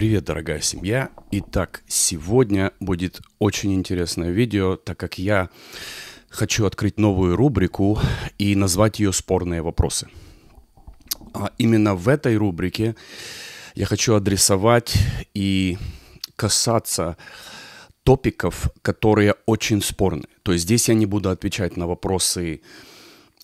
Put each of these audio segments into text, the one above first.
Привет, дорогая семья! Итак, сегодня будет очень интересное видео, так как я хочу открыть новую рубрику и назвать ее «Спорные вопросы». А именно в этой рубрике я хочу адресовать и касаться топиков, которые очень спорны. То есть здесь я не буду отвечать на вопросы,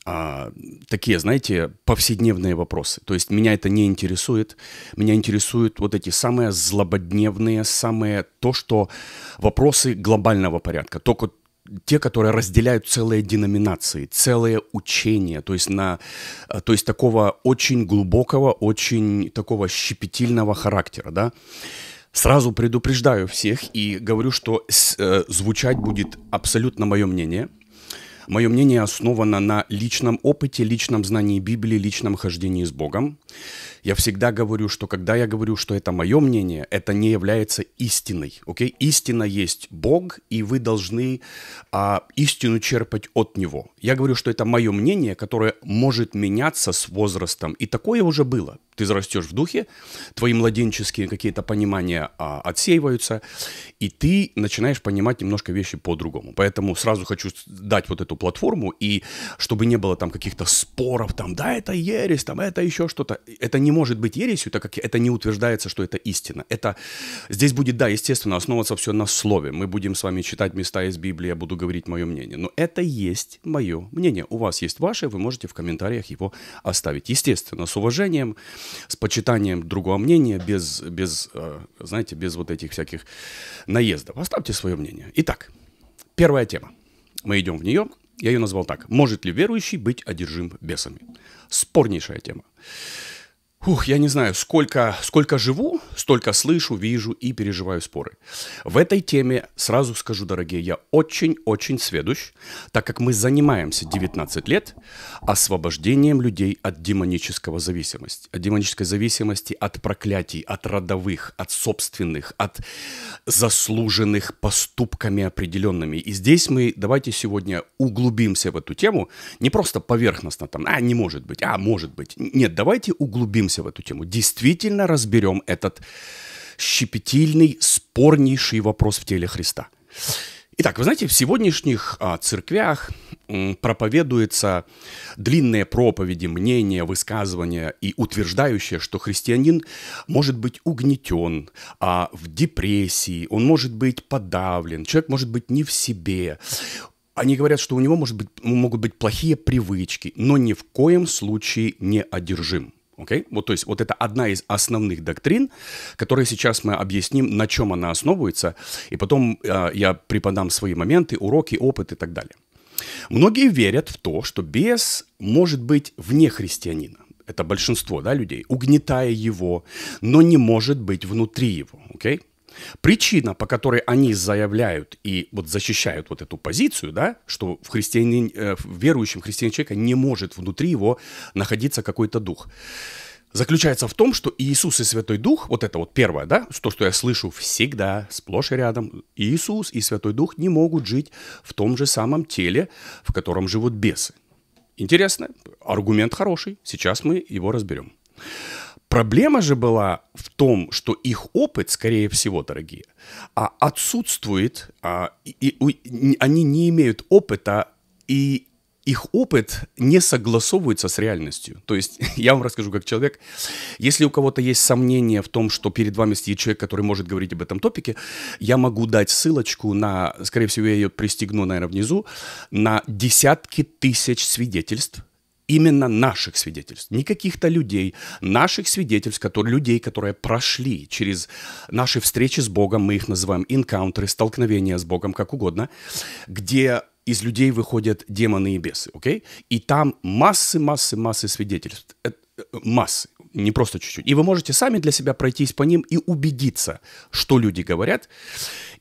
а, такие, знаете, повседневные вопросы. То есть меня это не интересует. Меня интересуют вот эти самые злободневные, самые то, что вопросы глобального порядка. Только те, которые разделяют целые деноминации, целые учения, то есть, на, а, то есть такого очень глубокого, очень такого щепетильного характера, да. Сразу предупреждаю всех и говорю, что с, э, звучать будет абсолютно мое мнение – Мое мнение основано на личном опыте, личном знании Библии, личном хождении с Богом. Я всегда говорю, что когда я говорю, что это мое мнение, это не является истиной. Okay? Истина есть Бог, и вы должны а, истину черпать от Него. Я говорю, что это мое мнение, которое может меняться с возрастом. И такое уже было. Ты зарастешь в духе, твои младенческие какие-то понимания а, отсеиваются, и ты начинаешь понимать немножко вещи по-другому. Поэтому сразу хочу дать вот эту эту платформу, и чтобы не было там каких-то споров, там, да, это ересь, там, это еще что-то. Это не может быть ересью, так как это не утверждается, что это истина. Это здесь будет, да, естественно, основываться все на слове. Мы будем с вами читать места из Библии, я буду говорить мое мнение. Но это есть мое мнение. У вас есть ваше, вы можете в комментариях его оставить. Естественно, с уважением, с почитанием другого мнения, без, без э, знаете, без вот этих всяких наездов. Оставьте свое мнение. Итак, первая тема. Мы идем в нее. Я ее назвал так. Может ли верующий быть одержим бесами? Спорнейшая тема. Ух, я не знаю, сколько, сколько живу, столько слышу, вижу и переживаю споры. В этой теме, сразу скажу, дорогие, я очень-очень сведущ, так как мы занимаемся 19 лет освобождением людей от демонического зависимости. От демонической зависимости, от проклятий, от родовых, от собственных, от заслуженных поступками определенными. И здесь мы давайте сегодня углубимся в эту тему, не просто поверхностно там, а, не может быть, а, может быть. Нет, давайте углубимся углубимся в эту тему. Действительно разберем этот щепетильный, спорнейший вопрос в теле Христа. Итак, вы знаете, в сегодняшних а, церквях проповедуются длинные проповеди, мнения, высказывания и утверждающие, что христианин может быть угнетен, а, в депрессии, он может быть подавлен, человек может быть не в себе. Они говорят, что у него может быть, могут быть плохие привычки, но ни в коем случае не одержим. Окей? Okay? Вот, то есть вот это одна из основных доктрин, которые сейчас мы объясним, на чем она основывается, и потом э, я преподам свои моменты, уроки, опыт и так далее. Многие верят в то, что бес может быть вне христианина. Это большинство да, людей, угнетая его, но не может быть внутри его. Окей? Okay? Причина, по которой они заявляют и вот защищают вот эту позицию, да, что в, христианин, э, в верующем христиане человека не может внутри его находиться какой-то дух, заключается в том, что Иисус и Святой Дух, вот это вот первое, да, то, что я слышу всегда, сплошь и рядом, Иисус и Святой Дух не могут жить в том же самом теле, в котором живут бесы. Интересно, аргумент хороший, сейчас мы его разберем. Проблема же была в том, что их опыт, скорее всего, дорогие, а, отсутствует, а, и они не имеют опыта, и их опыт не согласовывается с реальностью. То есть я вам расскажу как человек, если у кого-то есть сомнения в том, что перед вами стоит человек, который может говорить об этом топике, я могу дать ссылочку на, скорее всего, я ее пристегну, наверное, внизу, на десятки тысяч свидетельств именно наших свидетельств, не каких-то людей, наших свидетельств, которые, людей, которые прошли через наши встречи с Богом, мы их называем инкаунтеры, столкновения с Богом, как угодно, где из людей выходят демоны и бесы, окей? Okay? И там массы, массы, массы свидетельств. Э, э, массы, не просто чуть-чуть. И вы можете сами для себя пройтись по ним и убедиться, что люди говорят.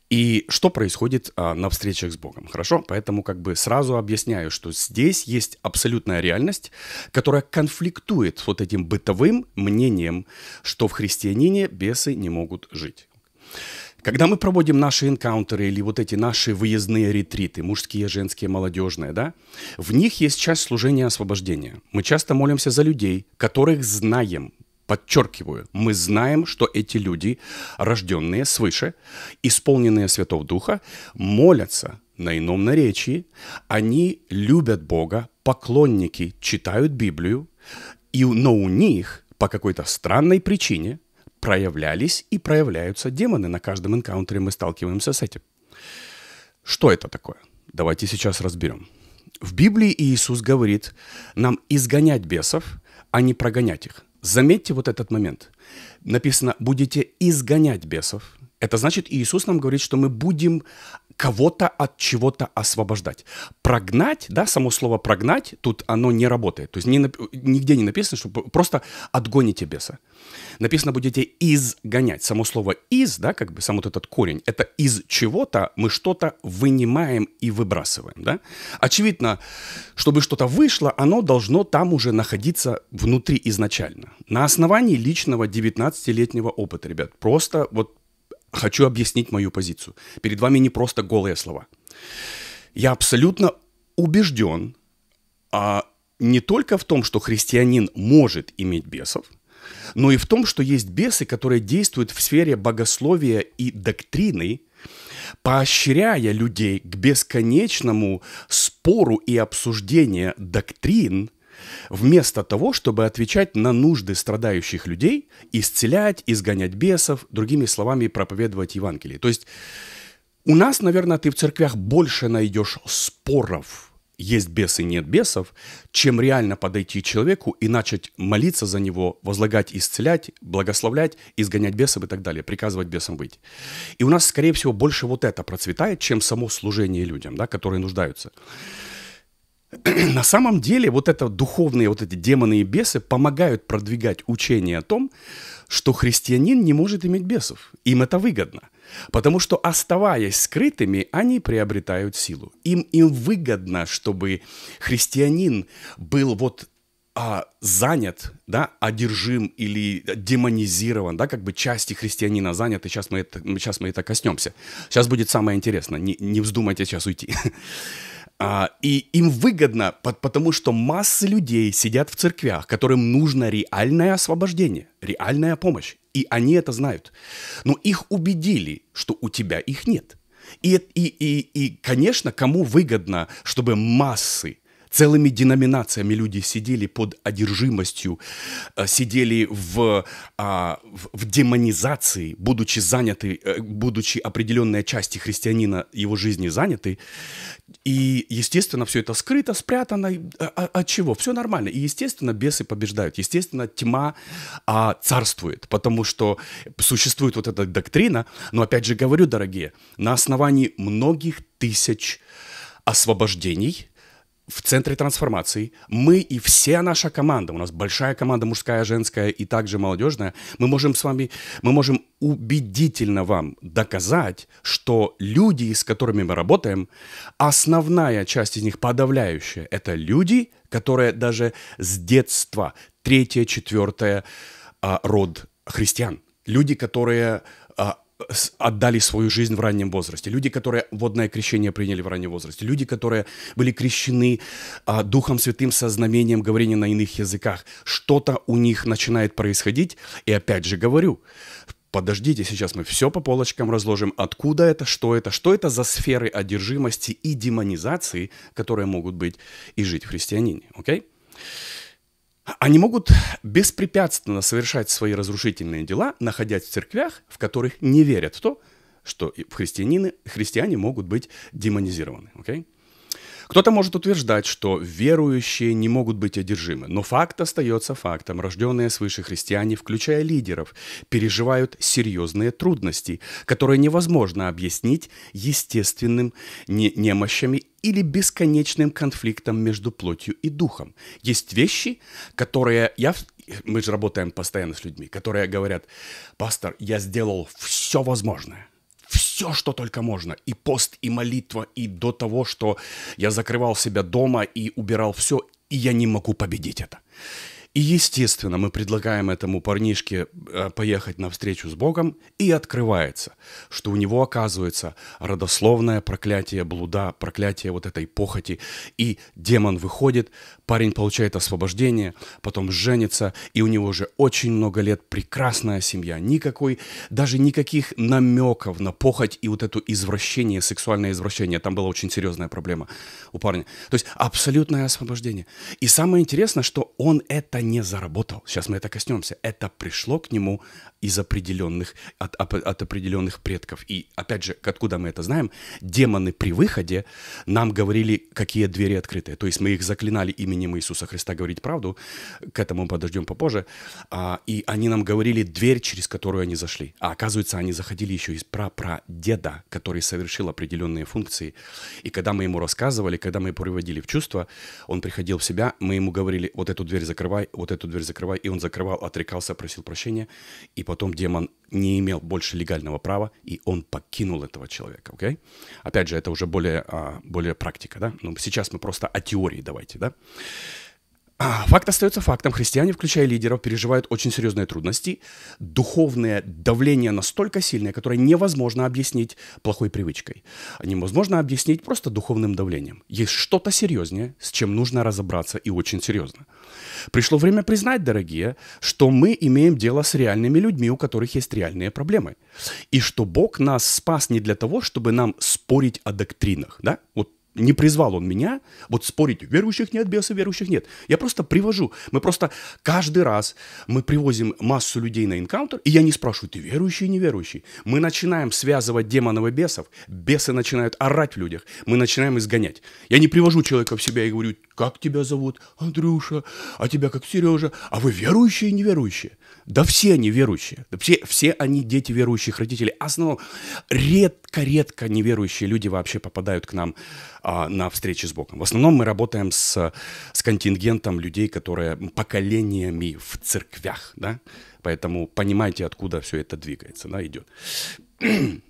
И что происходит а, на встречах с Богом, хорошо? Поэтому как бы сразу объясняю, что здесь есть абсолютная реальность, которая конфликтует с вот этим бытовым мнением, что в христианине бесы не могут жить. Когда мы проводим наши энкаунтеры или вот эти наши выездные ретриты, мужские, женские, молодежные, да, в них есть часть служения освобождения. Мы часто молимся за людей, которых знаем, Подчеркиваю, мы знаем, что эти люди, рожденные свыше, исполненные Святого Духа, молятся на ином наречии, они любят Бога, поклонники читают Библию, и, но у них по какой-то странной причине проявлялись и проявляются демоны. На каждом энкаунтере мы сталкиваемся с этим. Что это такое? Давайте сейчас разберем. В Библии Иисус говорит нам изгонять бесов, а не прогонять их. Заметьте вот этот момент. Написано, будете изгонять бесов. Это значит, Иисус нам говорит, что мы будем кого-то от чего-то освобождать. Прогнать, да, само слово прогнать, тут оно не работает. То есть не, нигде не написано, что просто отгоните беса. Написано будете изгонять. Само слово из, да, как бы сам вот этот корень, это из чего-то мы что-то вынимаем и выбрасываем, да. Очевидно, чтобы что-то вышло, оно должно там уже находиться внутри изначально. На основании личного 19-летнего опыта, ребят, просто вот Хочу объяснить мою позицию. Перед вами не просто голые слова. Я абсолютно убежден а, не только в том, что христианин может иметь бесов, но и в том, что есть бесы, которые действуют в сфере богословия и доктрины, поощряя людей к бесконечному спору и обсуждению доктрин – Вместо того, чтобы отвечать на нужды страдающих людей, исцелять, изгонять бесов, другими словами, проповедовать Евангелие. То есть у нас, наверное, ты в церквях больше найдешь споров, есть бесы, нет бесов, чем реально подойти к человеку и начать молиться за него, возлагать, исцелять, благословлять, изгонять бесов и так далее, приказывать бесам быть. И у нас, скорее всего, больше вот это процветает, чем само служение людям, да, которые нуждаются. на самом деле вот это духовные вот эти демоны и бесы помогают продвигать учение о том, что христианин не может иметь бесов. Им это выгодно. Потому что, оставаясь скрытыми, они приобретают силу. Им, им выгодно, чтобы христианин был вот а, занят, да, одержим или демонизирован, да, как бы части христианина заняты. Сейчас мы это, сейчас мы это коснемся. Сейчас будет самое интересное. Не, не вздумайте сейчас уйти. А, и им выгодно, потому что массы людей сидят в церквях, которым нужно реальное освобождение, реальная помощь. И они это знают. Но их убедили, что у тебя их нет. И, и, и, и конечно, кому выгодно, чтобы массы Целыми деноминациями люди сидели под одержимостью, э, сидели а, в, в демонизации, будучи заняты, э, будучи определенная части христианина его жизни заняты. И, естественно, все это скрыто, спрятано. А, а, от чего? Все нормально. И, естественно, бесы побеждают. Естественно, тьма царствует, потому что существует вот эта доктрина. Но, опять же, говорю, дорогие, на основании многих тысяч освобождений – в центре трансформации. Мы и вся наша команда, у нас большая команда мужская, женская и также молодежная, мы можем с вами, мы можем убедительно вам доказать, что люди, с которыми мы работаем, основная часть из них, подавляющая, это люди, которые даже с детства, третье, четвертое, а, род христиан. Люди, которые отдали свою жизнь в раннем возрасте, люди, которые водное крещение приняли в раннем возрасте, люди, которые были крещены а, Духом Святым со знамением говорения на иных языках, что-то у них начинает происходить, и опять же говорю, подождите, сейчас мы все по полочкам разложим, откуда это, что это, что это за сферы одержимости и демонизации, которые могут быть и жить в христианине, окей? Okay? Они могут беспрепятственно совершать свои разрушительные дела, находясь в церквях, в которых не верят в то, что христианины, христиане могут быть демонизированы. Okay? Кто-то может утверждать, что верующие не могут быть одержимы, но факт остается фактом. Рожденные свыше христиане, включая лидеров, переживают серьезные трудности, которые невозможно объяснить естественным немощами или бесконечным конфликтом между плотью и духом. Есть вещи, которые я... Мы же работаем постоянно с людьми, которые говорят, пастор, я сделал все возможное все, что только можно. И пост, и молитва, и до того, что я закрывал себя дома и убирал все, и я не могу победить это. И, естественно, мы предлагаем этому парнишке э, поехать на встречу с Богом, и открывается, что у него оказывается родословное проклятие блуда, проклятие вот этой похоти, и демон выходит, парень получает освобождение, потом женится, и у него уже очень много лет прекрасная семья, никакой, даже никаких намеков на похоть и вот это извращение, сексуальное извращение, там была очень серьезная проблема у парня. То есть абсолютное освобождение. И самое интересное, что он это не заработал. Сейчас мы это коснемся. Это пришло к нему из определенных, от, от определенных предков. И опять же, откуда мы это знаем? Демоны при выходе нам говорили, какие двери открыты. То есть мы их заклинали именем Иисуса Христа говорить правду. К этому мы подождем попозже. А, и они нам говорили дверь, через которую они зашли. А оказывается, они заходили еще из прапрадеда, который совершил определенные функции. И когда мы ему рассказывали, когда мы его приводили в чувство, он приходил в себя, мы ему говорили, вот эту дверь закрывай, вот эту дверь закрывай. И он закрывал, отрекался, просил прощения. И потом демон не имел больше легального права, и он покинул этого человека, окей? Okay? Опять же, это уже более, а, более практика, да? Ну, сейчас мы просто о теории давайте, да? Факт остается фактом. Христиане, включая лидеров, переживают очень серьезные трудности. Духовное давление настолько сильное, которое невозможно объяснить плохой привычкой. Невозможно объяснить просто духовным давлением. Есть что-то серьезнее, с чем нужно разобраться и очень серьезно. Пришло время признать, дорогие, что мы имеем дело с реальными людьми, у которых есть реальные проблемы. И что Бог нас спас не для того, чтобы нам спорить о доктринах. Да? Вот не призвал он меня вот спорить, верующих нет, беса верующих нет. Я просто привожу. Мы просто каждый раз мы привозим массу людей на инкаунтер и я не спрашиваю, ты верующий или неверующий. Мы начинаем связывать демонов и бесов, бесы начинают орать в людях, мы начинаем изгонять. Я не привожу человека в себя и говорю, как тебя зовут, Андрюша, а тебя как Сережа, а вы верующие и неверующие? Да все они верующие, да все, все они дети верующих родителей. А основном редко-редко неверующие люди вообще попадают к нам а, на встрече с Богом. В основном мы работаем с, с контингентом людей, которые поколениями в церквях, да, поэтому понимаете, откуда все это двигается, да, идет.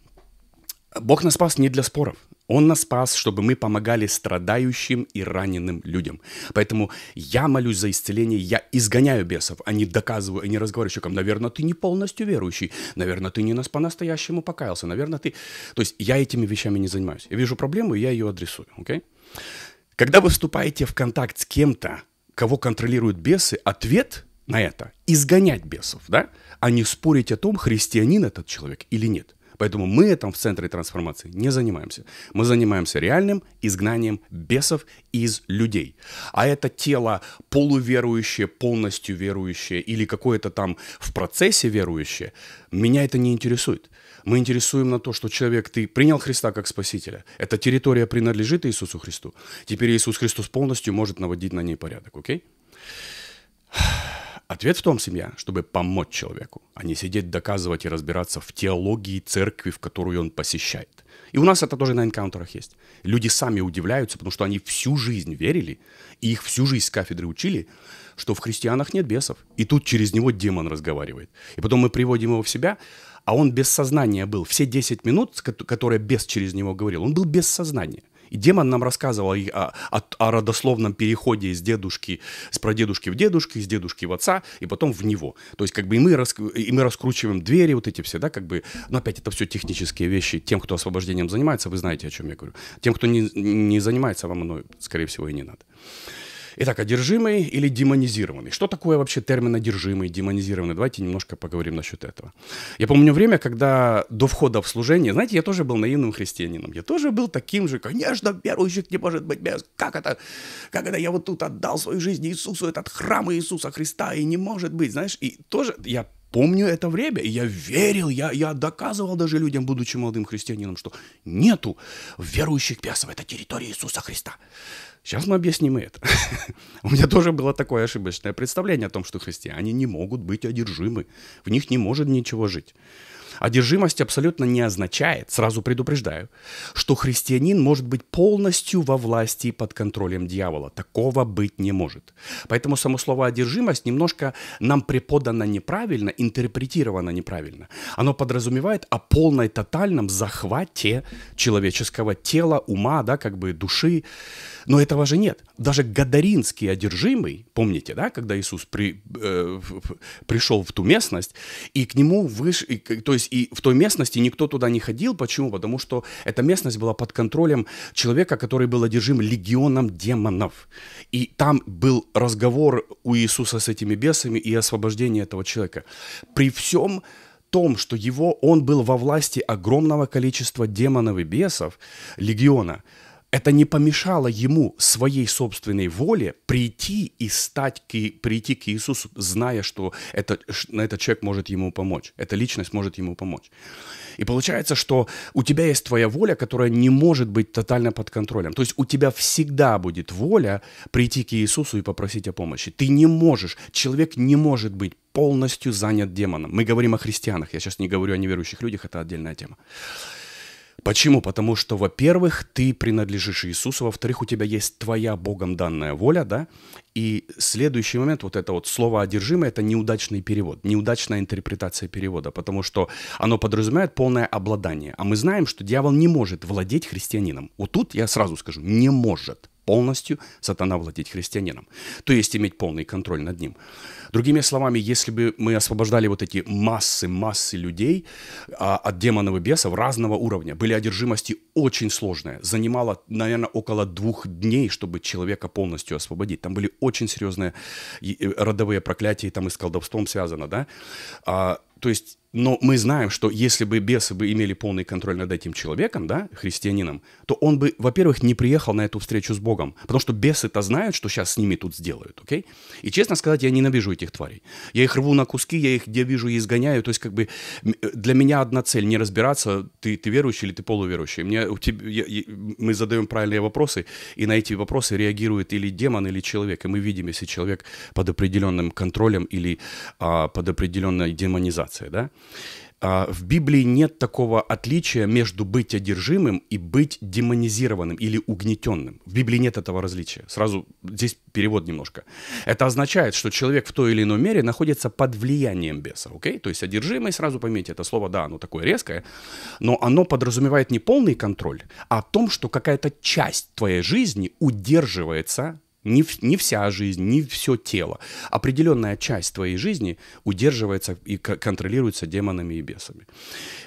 Бог нас спас не для споров, он нас спас, чтобы мы помогали страдающим и раненым людям. Поэтому я молюсь за исцеление, я изгоняю бесов, а не доказываю, а не разговариваю с человеком. Наверное, ты не полностью верующий, наверное, ты не нас по-настоящему покаялся, наверное, ты... То есть я этими вещами не занимаюсь. Я вижу проблему, и я ее адресую, Okay? Когда вы вступаете в контакт с кем-то, кого контролируют бесы, ответ на это – изгонять бесов, да? А не спорить о том, христианин этот человек или нет. Поэтому мы этим в центре трансформации не занимаемся. Мы занимаемся реальным изгнанием бесов из людей. А это тело полуверующее, полностью верующее или какое-то там в процессе верующее, меня это не интересует. Мы интересуем на то, что человек, ты принял Христа как Спасителя. Эта территория принадлежит Иисусу Христу. Теперь Иисус Христос полностью может наводить на ней порядок, окей? Okay? Ответ в том, семья, чтобы помочь человеку, а не сидеть доказывать и разбираться в теологии церкви, в которую он посещает. И у нас это тоже на энкаунтерах есть. Люди сами удивляются, потому что они всю жизнь верили, и их всю жизнь с кафедры учили, что в христианах нет бесов. И тут через него демон разговаривает. И потом мы приводим его в себя, а он без сознания был. Все 10 минут, которые бес через него говорил, он был без сознания. И демон нам рассказывал о, о, о родословном переходе из дедушки, с прадедушки в дедушки, из дедушки в отца, и потом в него. То есть как бы и мы, рас, и мы раскручиваем двери вот эти все, да, как бы, но ну, опять это все технические вещи. Тем, кто освобождением занимается, вы знаете, о чем я говорю. Тем, кто не, не занимается, вам оно, скорее всего, и не надо. Итак, одержимый или демонизированный. Что такое вообще термин одержимый, демонизированный? Давайте немножко поговорим насчет этого. Я помню время, когда до входа в служение, знаете, я тоже был наивным христианином. Я тоже был таким же, конечно, верующих не может быть без. Как это? Как это я вот тут отдал свою жизнь Иисусу, этот храм Иисуса Христа, и не может быть, знаешь? И тоже я помню это время, и я верил, я, я доказывал даже людям, будучи молодым христианином, что нету верующих бесов, это территория Иисуса Христа. Сейчас мы объясним и это. У меня тоже было такое ошибочное представление о том, что христиане не могут быть одержимы, в них не может ничего жить. Одержимость абсолютно не означает, сразу предупреждаю, что христианин может быть полностью во власти и под контролем дьявола. Такого быть не может. Поэтому само слово «одержимость» немножко нам преподано неправильно, интерпретировано неправильно. Оно подразумевает о полной тотальном захвате человеческого тела, ума, да, как бы души. Но этого же нет. Даже гадаринский одержимый, помните, да, когда Иисус при, э, пришел в ту местность, и к нему выш... то есть есть и в той местности никто туда не ходил. Почему? Потому что эта местность была под контролем человека, который был одержим легионом демонов. И там был разговор у Иисуса с этими бесами и освобождение этого человека. При всем том, что его, он был во власти огромного количества демонов и бесов, легиона – это не помешало ему своей собственной воле прийти и стать, к, прийти к Иисусу, зная, что этот это, этот человек может ему помочь, эта личность может ему помочь. И получается, что у тебя есть твоя воля, которая не может быть тотально под контролем. То есть у тебя всегда будет воля прийти к Иисусу и попросить о помощи. Ты не можешь, человек не может быть полностью занят демоном. Мы говорим о христианах, я сейчас не говорю о неверующих людях, это отдельная тема. Почему? Потому что, во-первых, ты принадлежишь Иисусу, во-вторых, у тебя есть твоя Богом данная воля, да? И следующий момент, вот это вот слово «одержимое» — это неудачный перевод, неудачная интерпретация перевода, потому что оно подразумевает полное обладание. А мы знаем, что дьявол не может владеть христианином. Вот тут я сразу скажу, не может полностью сатана владеть христианином, то есть иметь полный контроль над ним. Другими словами, если бы мы освобождали вот эти массы, массы людей а, от демонов и бесов разного уровня, были одержимости очень сложные, занимало, наверное, около двух дней, чтобы человека полностью освободить. Там были очень серьезные родовые проклятия, там и с колдовством связано, да. А, то есть, но мы знаем, что если бы бесы бы имели полный контроль над этим человеком, да, христианином, то он бы, во-первых, не приехал на эту встречу с Богом, потому что бесы-то знают, что сейчас с ними тут сделают, окей? И, честно сказать, я ненавижу этих тварей. Я их рву на куски, я их где вижу я изгоняю. То есть как бы э, для меня одна цель не разбираться, ты, ты верующий или ты полуверующий. Мне, у тебя, я, я, мы задаем правильные вопросы, и на эти вопросы реагирует или демон, или человек. И мы видим, если человек под определенным контролем или а, под определенной демонизацией. Да? А, в Библии нет такого отличия между быть одержимым и быть демонизированным или угнетенным. В Библии нет этого различия. Сразу здесь перевод немножко. Это означает, что человек в той или иной мере находится под влиянием беса. Okay? То есть одержимый, сразу поймите, это слово, да, оно такое резкое, но оно подразумевает не полный контроль, а о том, что какая-то часть твоей жизни удерживается не, в, не вся жизнь, не все тело. Определенная часть твоей жизни удерживается и контролируется демонами и бесами.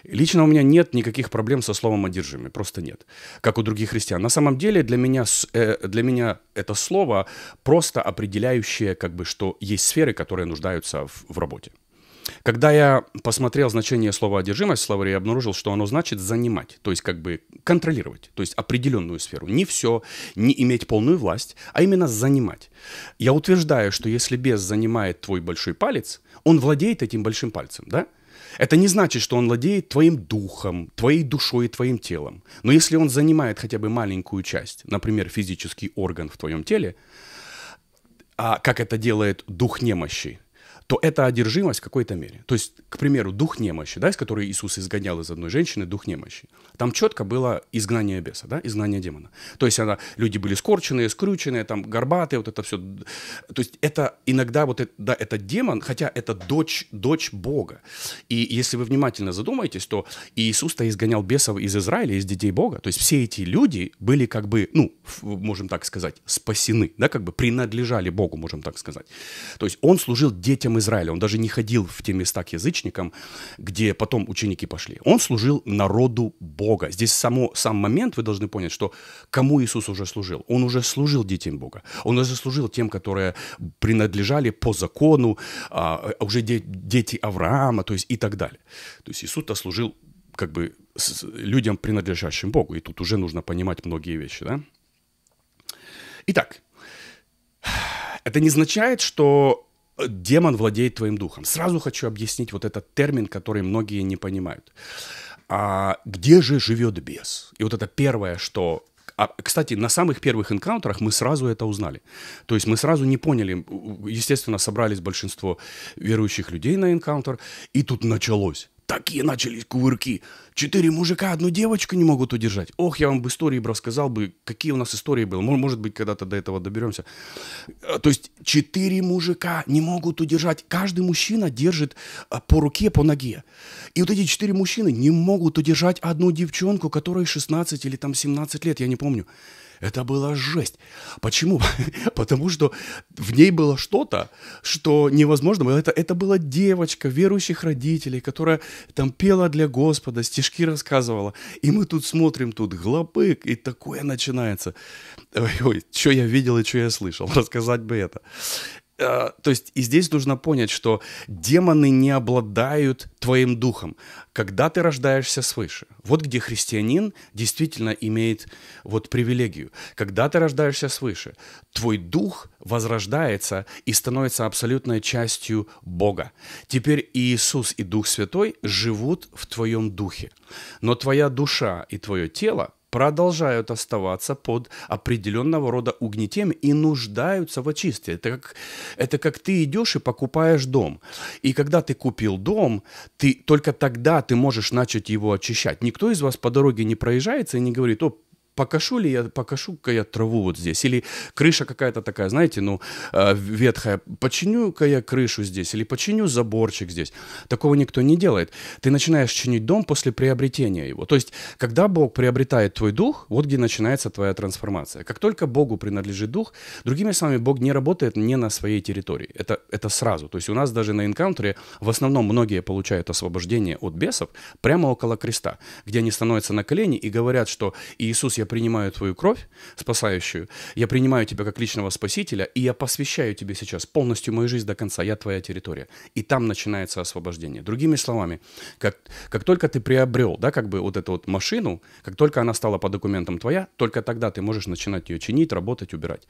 Лично у меня нет никаких проблем со словом «одержимый», просто нет, как у других христиан. На самом деле для меня, э, для меня это слово просто определяющее, как бы, что есть сферы, которые нуждаются в, в работе. Когда я посмотрел значение слова «одержимость» в словаре, я обнаружил, что оно значит «занимать», то есть как бы контролировать, то есть определенную сферу. Не все, не иметь полную власть, а именно занимать. Я утверждаю, что если бес занимает твой большой палец, он владеет этим большим пальцем, да? Это не значит, что он владеет твоим духом, твоей душой и твоим телом. Но если он занимает хотя бы маленькую часть, например, физический орган в твоем теле, а как это делает дух немощи, то это одержимость в какой-то мере. То есть, к примеру, дух немощи, да, из которой Иисус изгонял из одной женщины, дух немощи. Там четко было изгнание беса, да, изгнание демона. То есть она, люди были скорченные, скрученные, там, горбатые, вот это все. То есть это иногда вот это, да, это демон, хотя это дочь, дочь Бога. И если вы внимательно задумаетесь, то Иисус-то изгонял бесов из Израиля, из детей Бога. То есть все эти люди были как бы, ну, можем так сказать, спасены, да, как бы принадлежали Богу, можем так сказать. То есть он служил детям язычником Израиля. Он даже не ходил в те места к язычникам, где потом ученики пошли. Он служил народу Бога. Здесь само, сам момент вы должны понять, что кому Иисус уже служил. Он уже служил детям Бога. Он уже служил тем, которые принадлежали по закону, а, а уже де, дети Авраама, то есть и так далее. То есть Иисус-то служил как бы с, людям, принадлежащим Богу. И тут уже нужно понимать многие вещи, да? Итак, это не означает, что демон владеет твоим духом. Сразу хочу объяснить вот этот термин, который многие не понимают. А где же живет бес? И вот это первое, что а, кстати, на самых первых энкаунтерах мы сразу это узнали. То есть мы сразу не поняли. Естественно, собрались большинство верующих людей на энкаунтер, и тут началось. Такие начались кувырки. Четыре мужика, одну девочку не могут удержать. Ох, я вам бы истории бы рассказал бы, какие у нас истории были. Может быть, когда-то до этого доберемся. Э, то есть четыре мужика не могут удержать. Каждый мужчина держит э, по руке, по ноге. И вот эти четыре мужчины не могут удержать одну девчонку, которой 16 или там 17 лет, я не помню. Это была жесть. Почему? Потому что в ней было что-то, что невозможно было. Это, это была девочка верующих родителей, которая там пела для Господа, стишки рассказывала. И мы тут смотрим, тут глобык, и такое начинается. Ой, ой, что я видел и что я слышал, рассказать бы это. Э, то есть и здесь нужно понять, что демоны не обладают твоим духом, когда ты рождаешься свыше. Вот где христианин действительно имеет вот привилегию. Когда ты рождаешься свыше, твой дух возрождается и становится абсолютной частью Бога. Теперь и Иисус, и Дух Святой живут в твоем духе. Но твоя душа и твое тело продолжают оставаться под определенного рода угнетением и нуждаются в очистке. Это как, это как ты идешь и покупаешь дом. И когда ты купил дом, ты, только тогда ты можешь начать его очищать. Никто из вас по дороге не проезжается и не говорит, о, покашу ли я, покашу-ка я траву вот здесь, или крыша какая-то такая, знаете, ну, э, ветхая, починю-ка я крышу здесь, или починю заборчик здесь. Такого никто не делает. Ты начинаешь чинить дом после приобретения его. То есть, когда Бог приобретает твой дух, вот где начинается твоя трансформация. Как только Богу принадлежит дух, другими словами, Бог не работает не на своей территории. Это, это сразу. То есть у нас даже на инкаунтере в основном многие получают освобождение от бесов прямо около креста, где они становятся на колени и говорят, что Иисус, я принимаю твою кровь спасающую, я принимаю тебя как личного спасителя, и я посвящаю тебе сейчас полностью мою жизнь до конца, я твоя территория. И там начинается освобождение. Другими словами, как, как только ты приобрел, да, как бы вот эту вот машину, как только она стала по документам твоя, только тогда ты можешь начинать ее чинить, работать, убирать.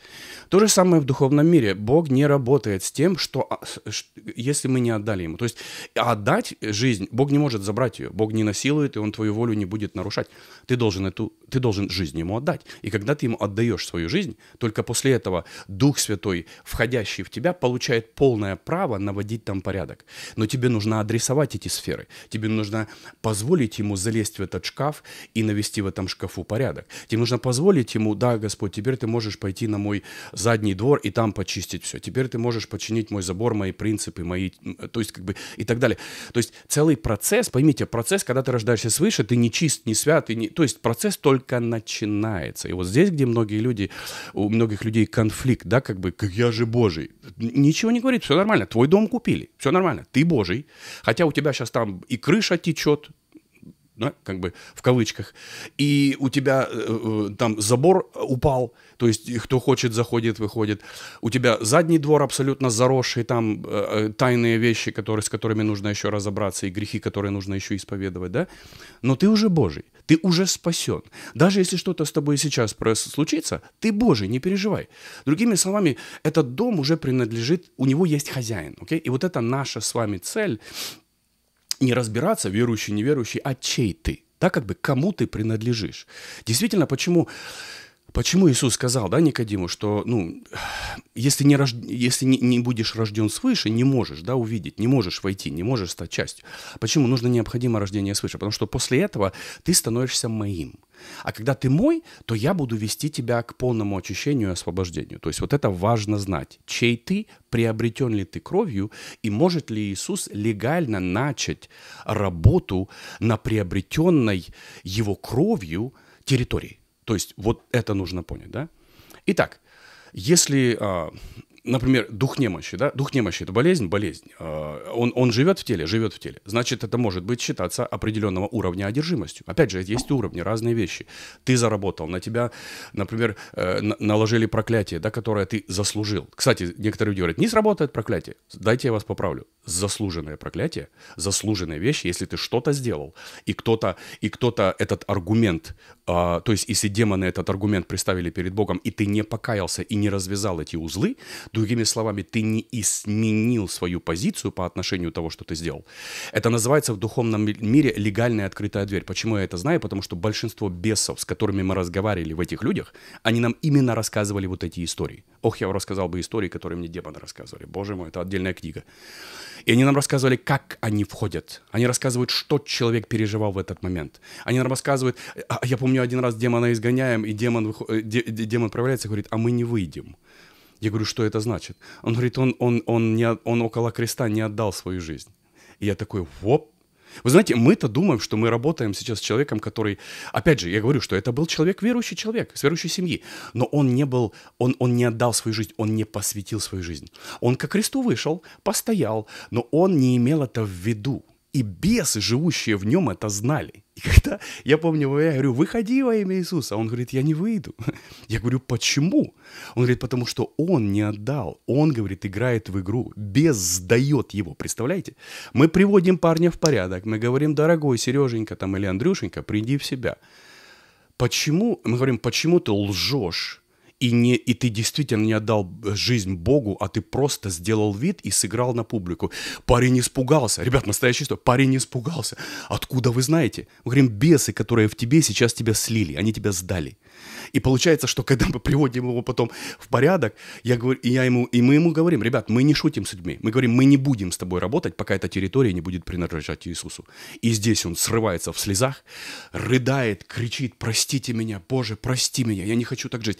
То же самое в духовном мире. Бог не работает с тем, что а, э, если мы не отдали ему. То есть а отдать жизнь, Бог не может забрать ее. Бог не насилует, и он твою волю не будет нарушать. Ты должен эту, ты должен жизнь жизни ему отдать. И когда ты ему отдаешь свою жизнь, только после этого Дух Святой, входящий в тебя, получает полное право наводить там порядок. Но тебе нужно адресовать эти сферы. Тебе нужно позволить ему залезть в этот шкаф и навести в этом шкафу порядок. Тебе нужно позволить ему, да, Господь, теперь ты можешь пойти на мой задний двор и там почистить все. Теперь ты можешь починить мой забор, мои принципы, мои, то есть как бы и так далее. То есть целый процесс, поймите, процесс, когда ты рождаешься свыше, ты не чист, не свят, и не... то есть процесс только начал начинается. И вот здесь, где многие люди, у многих людей конфликт, да, как бы, как я же Божий. Ничего не говорит, все нормально, твой дом купили, все нормально, ты Божий. Хотя у тебя сейчас там и крыша течет, да, как бы в кавычках, и у тебя э, э, там забор упал, то есть кто хочет, заходит, выходит. У тебя задний двор абсолютно заросший, там э, э, тайные вещи, которые, с которыми нужно еще разобраться, и грехи, которые нужно еще исповедовать, да? Но ты уже Божий, ты уже спасен. Даже если что-то с тобой сейчас случится, ты Божий, не переживай. Другими словами, этот дом уже принадлежит, у него есть хозяин, окей? Okay? И вот это наша с вами цель – не разбираться, верующий, неверующий, а чей ты, да, как бы кому ты принадлежишь. Действительно, почему Почему Иисус сказал, да, Никодиму, что, ну, если не, рож... если не, не будешь рожден свыше, не можешь, да, увидеть, не можешь войти, не можешь стать частью. Почему нужно необходимо рождение свыше? Потому что после этого ты становишься моим. А когда ты мой, то я буду вести тебя к полному очищению и освобождению. То есть вот это важно знать. Чей ты, приобретен ли ты кровью, и может ли Иисус легально начать работу на приобретенной его кровью территории. То есть вот это нужно понять, да? Итак, если а, например, дух немощи, да, дух немощи – это болезнь, болезнь. А, он, он живет в теле, живет в теле. Значит, это может быть считаться определенного уровня одержимостью. Опять же, есть уровни, разные вещи. Ты заработал, на тебя, например, э, наложили проклятие, да, которое ты заслужил. Кстати, некоторые люди говорят, не сработает проклятие. Дайте я вас поправлю. Заслуженное проклятие, заслуженная вещь, если ты что-то сделал, и кто-то и кто-то этот аргумент, а, то есть если демоны этот аргумент представили перед Богом, и ты не покаялся и не развязал эти узлы, Другими словами, ты не изменил свою позицию по отношению того, что ты сделал. Это называется в духовном мире легальная открытая дверь. Почему я это знаю? Потому что большинство бесов, с которыми мы разговаривали в этих людях, они нам именно рассказывали вот эти истории. Ох, я вам рассказал бы истории, которые мне демоны рассказывали. Боже мой, это отдельная книга. И они нам рассказывали, как они входят. Они рассказывают, что человек переживал в этот момент. Они нам рассказывают, «А, я помню, один раз демона изгоняем, и демон, э, демон проявляется и говорит, а мы не выйдем. Я говорю, что это значит? Он говорит, он, он, он, не, он около креста не отдал свою жизнь. И я такой, воп. Вы знаете, мы-то думаем, что мы работаем сейчас с человеком, который, опять же, я говорю, что это был человек, верующий человек, с верующей семьи, но он не был, он, он не отдал свою жизнь, он не посвятил свою жизнь. Он ко кресту вышел, постоял, но он не имел это в виду. И бесы, живущие в нем, это знали. И когда я помню, я говорю, выходи во имя Иисуса. Он говорит, я не выйду. Я говорю, почему? Он говорит, потому что он не отдал. Он, говорит, играет в игру. Бес сдает его, представляете? Мы приводим парня в порядок. Мы говорим, дорогой Сереженька там или Андрюшенька, приди в себя. Почему, мы говорим, почему ты лжешь? и, не, и ты действительно не отдал жизнь Богу, а ты просто сделал вид и сыграл на публику. Парень испугался. Ребят, настоящая история. Парень испугался. Откуда вы знаете? Мы говорим, бесы, которые в тебе сейчас тебя слили, они тебя сдали. И получается, что когда мы приводим его потом в порядок, я говорю, и я ему, и мы ему говорим, ребят, мы не шутим с людьми. Мы говорим, мы не будем с тобой работать, пока эта территория не будет принадлежать Иисусу. И здесь он срывается в слезах, рыдает, кричит, простите меня, Боже, прости меня, я не хочу так жить.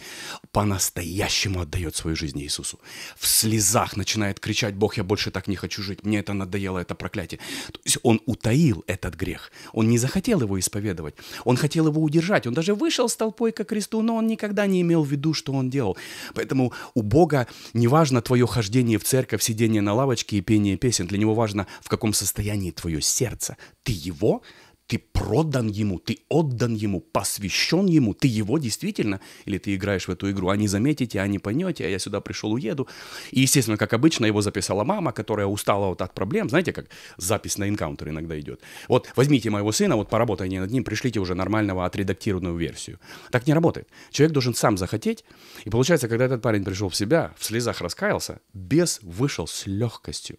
По-настоящему отдает свою жизнь Иисусу. В слезах начинает кричать, Бог, я больше так не хочу жить, мне это надоело, это проклятие. То есть он утаил этот грех, он не захотел его исповедовать, он хотел его удержать, он даже вышел с толпой ко кресту, слышал, но он никогда не имел в виду, что он делал. Поэтому у Бога неважно твое хождение в церковь, сидение на лавочке и пение песен. Для него важно, в каком состоянии твое сердце. Ты его ты продан ему, ты отдан ему, посвящен ему, ты его действительно, или ты играешь в эту игру, а не заметите, а не поймете, а я сюда пришел, уеду. И, естественно, как обычно, его записала мама, которая устала вот от проблем, знаете, как запись на инкаунтер иногда идет. Вот возьмите моего сына, вот поработайте над ним, пришлите уже нормального отредактированную версию. Так не работает. Человек должен сам захотеть, и получается, когда этот парень пришел в себя, в слезах раскаялся, без вышел с легкостью.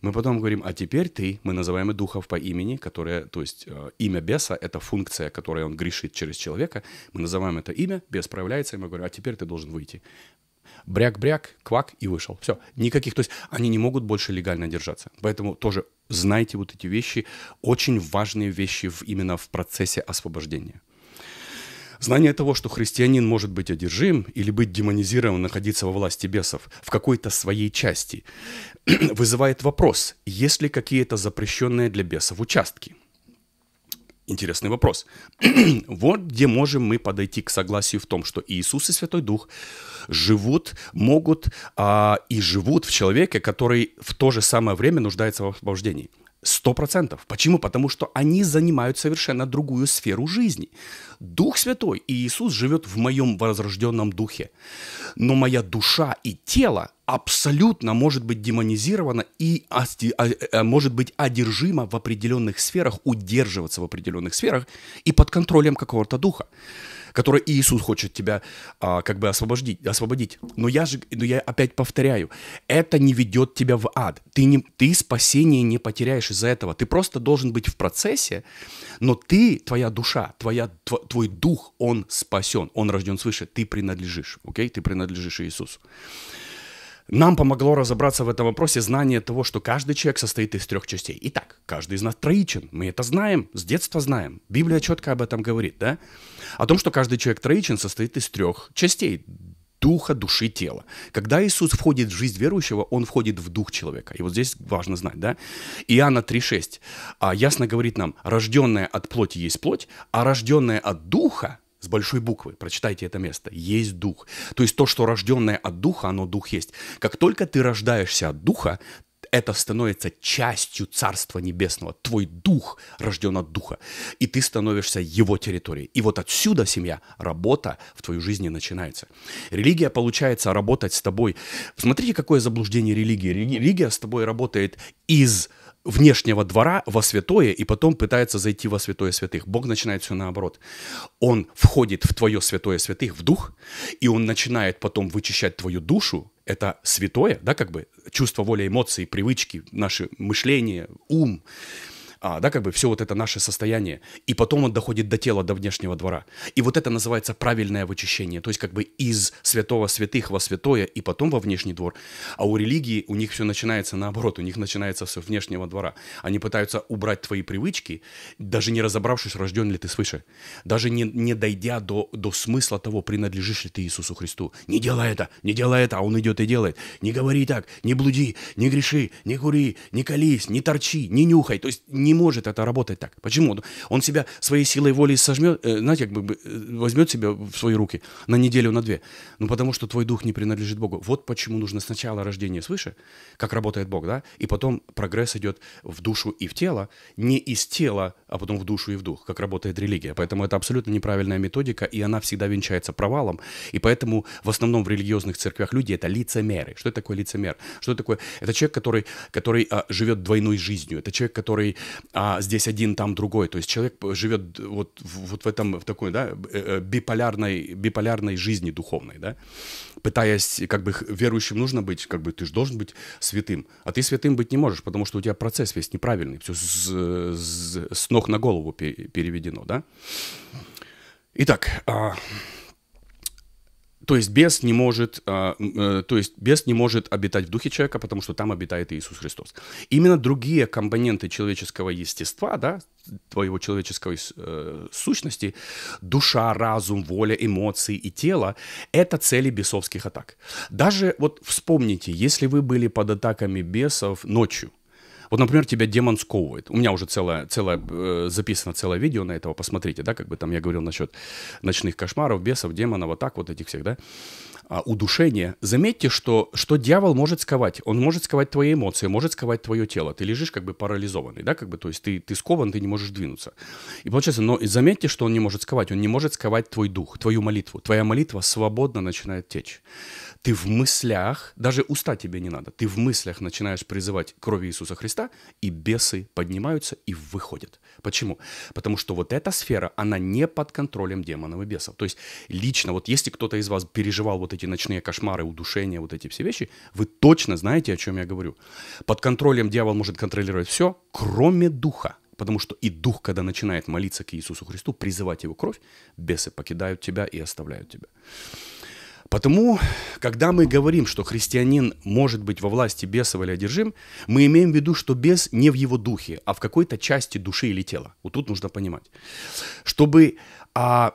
Мы потом говорим, а теперь ты, мы называем и духов по имени, которое, то есть э, имя беса — это функция, которой он грешит через человека. Мы называем это имя, бес проявляется, и мы говорим, а теперь ты должен выйти. Бряк-бряк, квак и вышел. Все, никаких, то есть они не могут больше легально держаться. Поэтому тоже знайте вот эти вещи, очень важные вещи в, именно в процессе освобождения. Знание того, что христианин может быть одержим или быть демонизирован, находиться во власти бесов в какой-то своей части, вызывает вопрос, есть ли какие-то запрещенные для бесов участки. Интересный вопрос. вот где можем мы подойти к согласию в том, что Иисус и Святой Дух живут, могут а, и живут в человеке, который в то же самое время нуждается в освобождении. Сто процентов. Почему? Потому что они занимают совершенно другую сферу жизни. Дух Святой и Иисус живет в моем возрожденном духе. Но моя душа и тело абсолютно может быть демонизировано и а, а, может быть одержимо в определенных сферах, удерживаться в определенных сферах и под контролем какого-то духа который Иисус хочет тебя а, как бы освободить, освободить. Но я же, но я опять повторяю, это не ведет тебя в ад. Ты не, ты спасение не потеряешь из-за этого. Ты просто должен быть в процессе, но ты, твоя душа, твоя тв, твой дух, он спасен, он рожден свыше, ты принадлежишь, окей, okay? ты принадлежишь Иисусу. Нам помогло разобраться в этом вопросе знание того, что каждый человек состоит из трех частей. Итак, каждый из нас троичен. Мы это знаем, с детства знаем. Библия четко об этом говорит, да? О том, что каждый человек троичен, состоит из трех частей духа, души, тела. Когда Иисус входит в жизнь верующего, он входит в дух человека. И вот здесь важно знать, да? Иоанна 3,6 а, ясно говорит нам, рожденное от плоти есть плоть, а рожденное от духа с большой буквы, прочитайте это место, есть дух. То есть то, что рожденное от духа, оно дух есть. Как только ты рождаешься от духа, это становится частью Царства Небесного. Твой дух рожден от духа, и ты становишься его территорией. И вот отсюда семья, работа в твоей жизни начинается. Религия получается работать с тобой. Смотрите, какое заблуждение религии. Религия с тобой работает из внешнего двора во святое и потом пытается зайти во святое святых. Бог начинает все наоборот. Он входит в твое святое святых, в дух, и он начинает потом вычищать твою душу, это святое, да, как бы чувство воли, эмоции, привычки, наше мышление, ум а, да, как бы все вот это наше состояние, и потом он доходит до тела, до внешнего двора. И вот это называется правильное вычищение, то есть как бы из святого святых во святое и потом во внешний двор. А у религии у них все начинается наоборот, у них начинается все внешнего двора. Они пытаются убрать твои привычки, даже не разобравшись, рожден ли ты свыше, даже не, не дойдя до, до смысла того, принадлежишь ли ты Иисусу Христу. Не делай это, не делай это, а он идет и делает. Не говори так, не блуди, не греши, не кури, не колись, не торчи, не нюхай, то есть не не может это работать так. Почему? Он себя своей силой воли сожмет, э, знаете, как бы э, возьмет себя в свои руки на неделю, на две. Ну, потому что твой дух не принадлежит Богу. Вот почему нужно сначала рождение свыше, как работает Бог, да, и потом прогресс идет в душу и в тело, не из тела а потом в душу и в дух, как работает религия. Поэтому это абсолютно неправильная методика, и она всегда венчается провалом. И поэтому в основном в религиозных церквях люди — это лицемеры. Что это такое лицемер? Что это такое? Это человек, который, который а, живет двойной жизнью. Это человек, который а, здесь один, там другой. То есть человек живет вот, вот в этом, в такой, да, э, э, биполярной, биполярной жизни духовной, да, пытаясь, как бы, верующим нужно быть, как бы, ты же должен быть святым, а ты святым быть не можешь, потому что у тебя процесс весь неправильный, все с, с, с ног на голову переведено, да? Итак, а, то есть бес не может, а, э, то есть бес не может обитать в духе человека, потому что там обитает Иисус Христос. Именно другие компоненты человеческого естества, да, твоего человеческой э, сущности, душа, разум, воля, эмоции и тело – это цели бесовских атак. Даже вот вспомните, если вы были под атаками бесов ночью, вот, например, тебя демон сковывает. У меня уже целое, целое э, записано целое видео на этого, посмотрите, да, как бы там я говорил насчет ночных кошмаров, бесов, демонов, вот так вот этих всех, да, а, удушение. Заметьте, что, что дьявол может сковать. Он может сковать твои эмоции, может сковать твое тело. Ты лежишь как бы парализованный, да, как бы, то есть ты, ты скован, ты не можешь двинуться. И получается, но заметьте, что он не может сковать. Он не может сковать твой дух, твою молитву. Твоя молитва свободно начинает течь ты в мыслях, даже уста тебе не надо, ты в мыслях начинаешь призывать кровь Иисуса Христа, и бесы поднимаются и выходят. Почему? Потому что вот эта сфера, она не под контролем демонов и бесов. То есть лично, вот если кто-то из вас переживал вот эти ночные кошмары, удушения, вот эти все вещи, вы точно знаете, о чем я говорю. Под контролем дьявол может контролировать все, кроме духа. Потому что и дух, когда начинает молиться к Иисусу Христу, призывать его кровь, бесы покидают тебя и оставляют тебя. Потому, когда мы говорим, что христианин может быть во власти бесов или одержим, мы имеем в виду, что бес не в его духе, а в какой-то части души или тела. Вот тут нужно понимать. Чтобы а,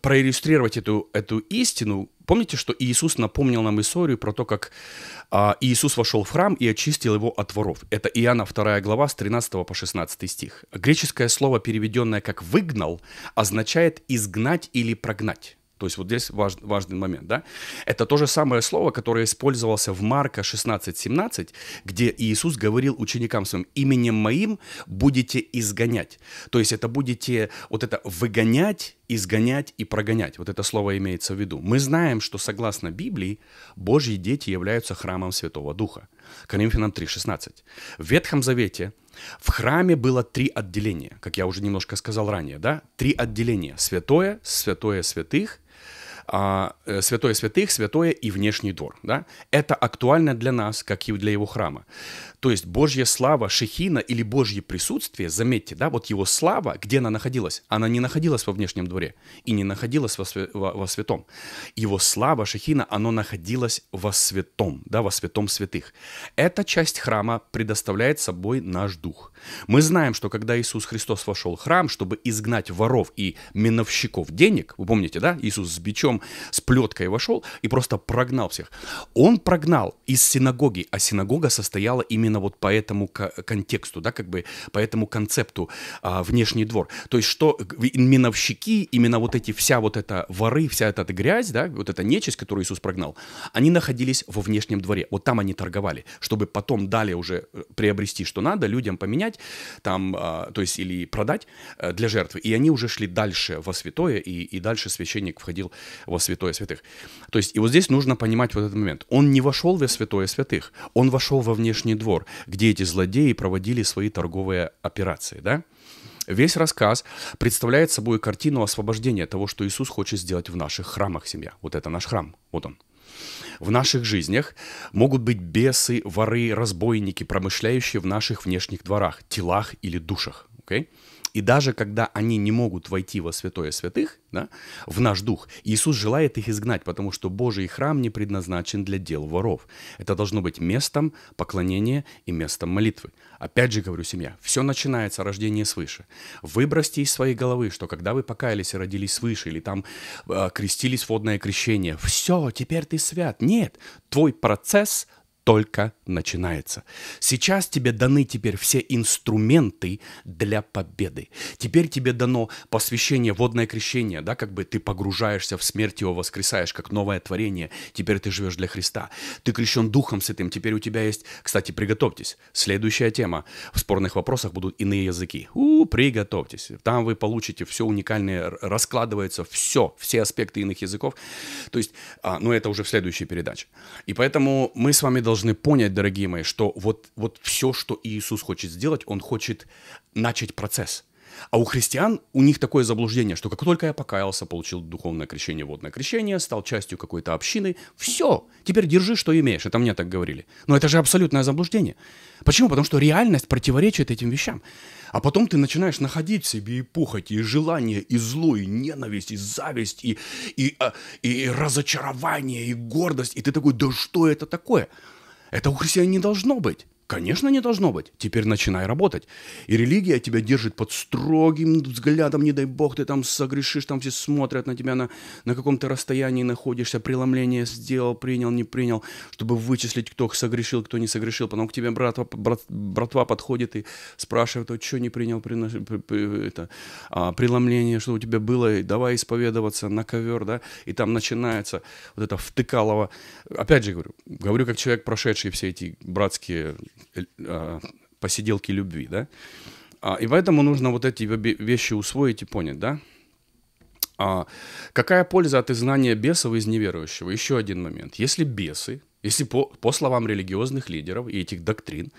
проиллюстрировать эту, эту истину, помните, что Иисус напомнил нам историю про то, как а, Иисус вошел в храм и очистил его от воров. Это Иоанна 2 глава с 13 по 16 стих. Греческое слово, переведенное как «выгнал», означает «изгнать» или «прогнать». То есть вот здесь важ, важный момент, да? Это то же самое слово, которое использовался в Марка 16:17, где Иисус говорил ученикам своим, именем моим будете изгонять. То есть это будете вот это выгонять, изгонять и прогонять. Вот это слово имеется в виду. Мы знаем, что согласно Библии, Божьи дети являются храмом Святого Духа. Коринфянам 3.16. В Ветхом Завете в храме было три отделения, как я уже немножко сказал ранее, да? Три отделения. Святое, святое святых а, э, святое святых, святое и внешний двор. Да? Это актуально для нас, как и для его храма. То есть Божья слава Шехина или Божье присутствие, заметьте, да, вот его слава, где она находилась? Она не находилась во внешнем дворе и не находилась во, во, во святом. Его слава Шехина, она находилась во святом, да, во святом святых. Эта часть храма предоставляет собой наш дух. Мы знаем, что когда Иисус Христос вошел в храм, чтобы изгнать воров и миновщиков денег, вы помните, да, Иисус с бичом, с плеткой вошел и просто прогнал всех. Он прогнал из синагоги, а синагога состояла именно именно вот по этому контексту, да, как бы по этому концепту а, внешний двор. То есть что миновщики, именно вот эти вся вот эта воры, вся эта грязь, да, вот эта нечисть, которую Иисус прогнал, они находились во внешнем дворе. Вот там они торговали, чтобы потом далее уже э, приобрести, что надо, людям поменять, там, а, то есть или продать а, для жертвы. И они уже шли дальше во святое, и, и дальше священник входил во святое святых. То есть и вот здесь нужно понимать вот этот момент. Он не вошел во святое святых, он вошел во внешний двор где эти злодеи проводили свои торговые операции, да? Весь рассказ представляет собой картину освобождения того, что Иисус хочет сделать в наших храмах, семья. Вот это наш храм, вот он. В наших жизнях могут быть бесы, воры, разбойники, промышляющие в наших внешних дворах, телах или душах. Okay? И даже когда они не могут войти во святое святых, да, в наш дух, Иисус желает их изгнать, потому что Божий храм не предназначен для дел воров. Это должно быть местом поклонения и местом молитвы. Опять же говорю, семья, все начинается рождение свыше. Выбросьте из своей головы, что когда вы покаялись и родились свыше, или там э, крестились водное крещение, все, теперь ты свят. Нет, твой процесс только начинается. Сейчас тебе даны теперь все инструменты для победы. Теперь тебе дано посвящение, водное крещение, да, как бы ты погружаешься в смерть его воскресаешь, как новое творение. Теперь ты живешь для Христа. Ты крещен Духом Святым. Теперь у тебя есть, кстати, приготовьтесь. Следующая тема. В спорных вопросах будут иные языки. У, приготовьтесь. Там вы получите все уникальное, раскладывается все, все аспекты иных языков. То есть, а, ну это уже в следующей передаче. И поэтому мы с вами должны должны понять, дорогие мои, что вот, вот все, что Иисус хочет сделать, Он хочет начать процесс. А у христиан, у них такое заблуждение, что как только я покаялся, получил духовное крещение, водное крещение, стал частью какой-то общины, все, теперь держи, что имеешь. Это мне так говорили. Но это же абсолютное заблуждение. Почему? Потому что реальность противоречит этим вещам. А потом ты начинаешь находить в себе и похоть, и желание, и зло, и ненависть, и зависть, и, и, и, а, и разочарование, и гордость. И ты такой, да что это такое? Это у христиан не должно быть. Конечно, не должно быть. Теперь начинай работать. И религия тебя держит под строгим взглядом, не дай бог ты там согрешишь, там все смотрят на тебя на, на каком-то расстоянии находишься, преломление сделал, принял, не принял, чтобы вычислить, кто согрешил, кто не согрешил. Потом к тебе братва, брат, братва подходит и спрашивает, а что не принял принош... это, а, преломление, что у тебя было, и давай исповедоваться на ковер, да, и там начинается вот это втыкалово. Опять же говорю, говорю как человек, прошедший все эти братские Э, посиделки любви, да. А, и поэтому нужно вот эти вещи усвоить и понять, да. А какая польза от изгнания бесов из неверующего? Еще один момент. Если бесы, если по, по словам религиозных лидеров и этих доктрин,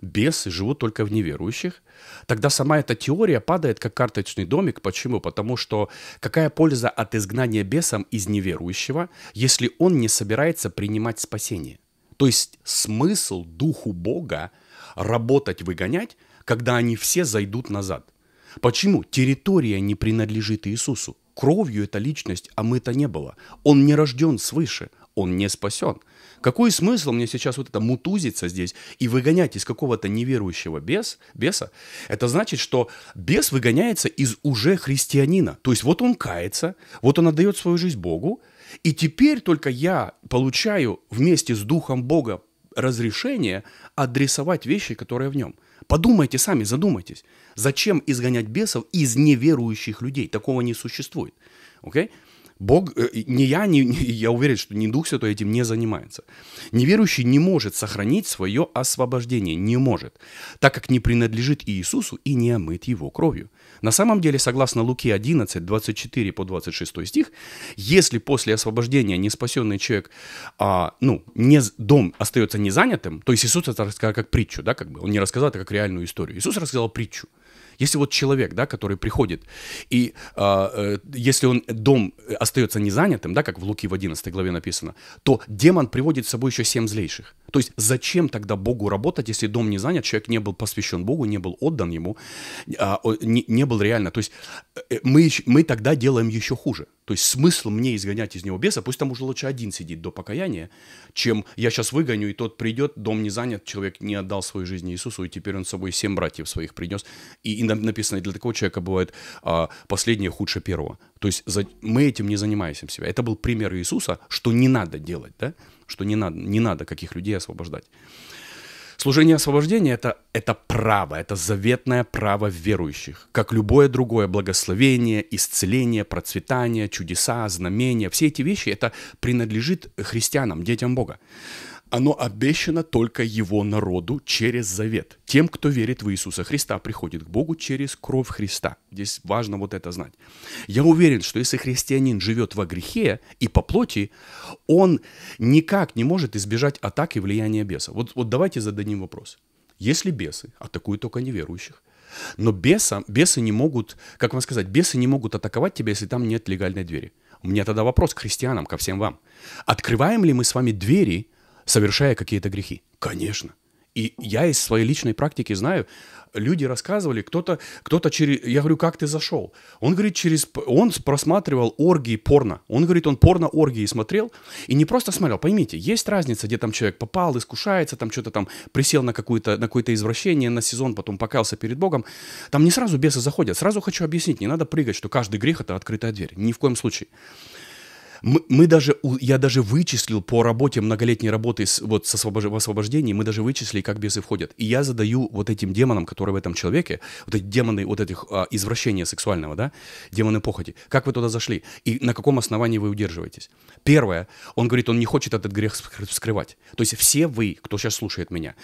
бесы живут только в неверующих, тогда сама эта теория падает как карточный домик. Почему? Потому что какая польза от изгнания бесом из неверующего, если он не собирается принимать спасение? То есть смысл духу Бога работать, выгонять, когда они все зайдут назад. Почему? Территория не принадлежит Иисусу. Кровью эта личность омыта а не было. Он не рожден свыше, он не спасен. Какой смысл мне сейчас вот это мутузиться здесь и выгонять из какого-то неверующего бес, беса? Это значит, что бес выгоняется из уже христианина. То есть вот он кается, вот он отдает свою жизнь Богу, и теперь только я получаю вместе с Духом Бога разрешение адресовать вещи, которые в нем. Подумайте сами, задумайтесь. Зачем изгонять бесов из неверующих людей? Такого не существует. Okay? Бог, э, не я, не, я уверен, что не Дух Святой этим не занимается. Неверующий не может сохранить свое освобождение, не может, так как не принадлежит Иисусу и не омыт его кровью. На самом деле, согласно Луки 11, 24 по 26 стих, если после освобождения не спасенный человек, а, ну, не, дом остается незанятым, то есть Иисус это рассказал как притчу, да, как бы, он не рассказал это как реальную историю, Иисус рассказал притчу – если вот человек, да, который приходит, и а, э, если он, э, дом э, остается незанятым, да, как в Луки в 11 главе написано, то демон приводит с собой еще семь злейших. То есть зачем тогда Богу работать, если дом не занят, человек не был посвящен Богу, не был отдан ему, а, не, не был реально. То есть э, мы, мы тогда делаем еще хуже. То есть смысл мне изгонять из него беса, пусть там уже лучше один сидит до покаяния, чем я сейчас выгоню, и тот придет, дом не занят, человек не отдал свою жизнь Иисусу, и теперь он с собой семь братьев своих принес, и, и написано, для такого человека бывает а, последнее худшее первого. То есть за, мы этим не занимаемся себя. Это был пример Иисуса, что не надо делать, да? что не надо, не надо каких людей освобождать. Служение освобождения это, — это право, это заветное право верующих. Как любое другое благословение, исцеление, процветание, чудеса, знамения. Все эти вещи — это принадлежит христианам, детям Бога оно обещано только его народу через завет. Тем, кто верит в Иисуса Христа, приходит к Богу через кровь Христа. Здесь важно вот это знать. Я уверен, что если христианин живет во грехе и по плоти, он никак не может избежать атаки влияния беса. Вот, вот давайте зададим вопрос. Если бесы атакуют только неверующих, но беса, бесы не могут, как вам сказать, бесы не могут атаковать тебя, если там нет легальной двери. У меня тогда вопрос к христианам, ко всем вам. Открываем ли мы с вами двери, совершая какие-то грехи. Конечно. И я из своей личной практики знаю, люди рассказывали, кто-то, кто-то через... Я говорю, как ты зашел? Он говорит, через... Он просматривал оргии порно. Он говорит, он порно-оргии смотрел. И не просто смотрел. Поймите, есть разница, где там человек попал, искушается, там что-то там присел на, какую-то, на какое-то извращение, на сезон, потом покаялся перед Богом. Там не сразу бесы заходят. Сразу хочу объяснить, не надо прыгать, что каждый грех – это открытая дверь. Ни в коем случае мы, даже, я даже вычислил по работе, многолетней работы с, вот с освобож... в освобождении, мы даже вычислили, как бесы входят. И я задаю вот этим демонам, которые в этом человеке, вот эти демоны вот этих а, извращения сексуального, да, демоны похоти, как вы туда зашли и на каком основании вы удерживаетесь. Первое, он говорит, он не хочет этот грех вскрывать. То есть все вы, кто сейчас слушает меня,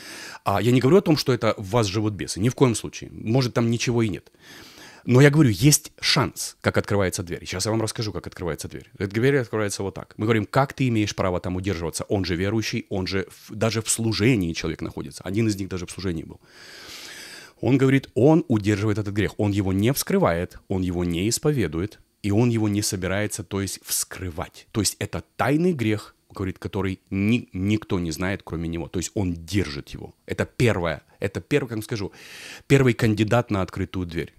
а, я не говорю о том, что это в вас живут бесы, ни в коем случае. Может, там ничего и нет. Но я говорю, есть шанс, как открывается дверь. Сейчас я вам расскажу, как открывается дверь. Эта дверь открывается вот так. Мы говорим, как ты имеешь право там удерживаться? Он же верующий, он же в, даже в служении человек находится. Один из них даже в служении был. Он говорит, он удерживает этот грех. Он его не вскрывает, он его не исповедует, и он его не собирается, то есть, вскрывать. То есть это тайный грех, говорит, который ни, никто не знает, кроме него. То есть он держит его. Это первое, это первый, как скажу, первый кандидат на открытую дверь.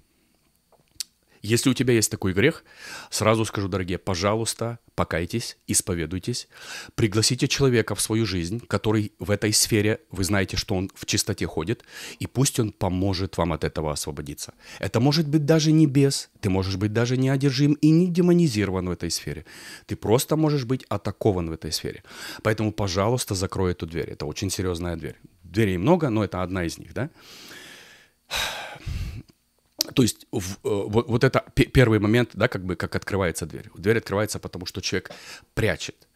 Если у тебя есть такой грех, сразу скажу, дорогие, пожалуйста, покайтесь, исповедуйтесь, пригласите человека в свою жизнь, который в этой сфере, вы знаете, что он в чистоте ходит, и пусть он поможет вам от этого освободиться. Это может быть даже не без, ты можешь быть даже не одержим и не демонизирован в этой сфере. Ты просто можешь быть атакован в этой сфере. Поэтому, пожалуйста, закрой эту дверь. Это очень серьезная дверь. Дверей много, но это одна из них, да? То есть в, э, вот, вот это первый момент, да, как бы как открывается дверь. Дверь открывается, потому что человек прячет.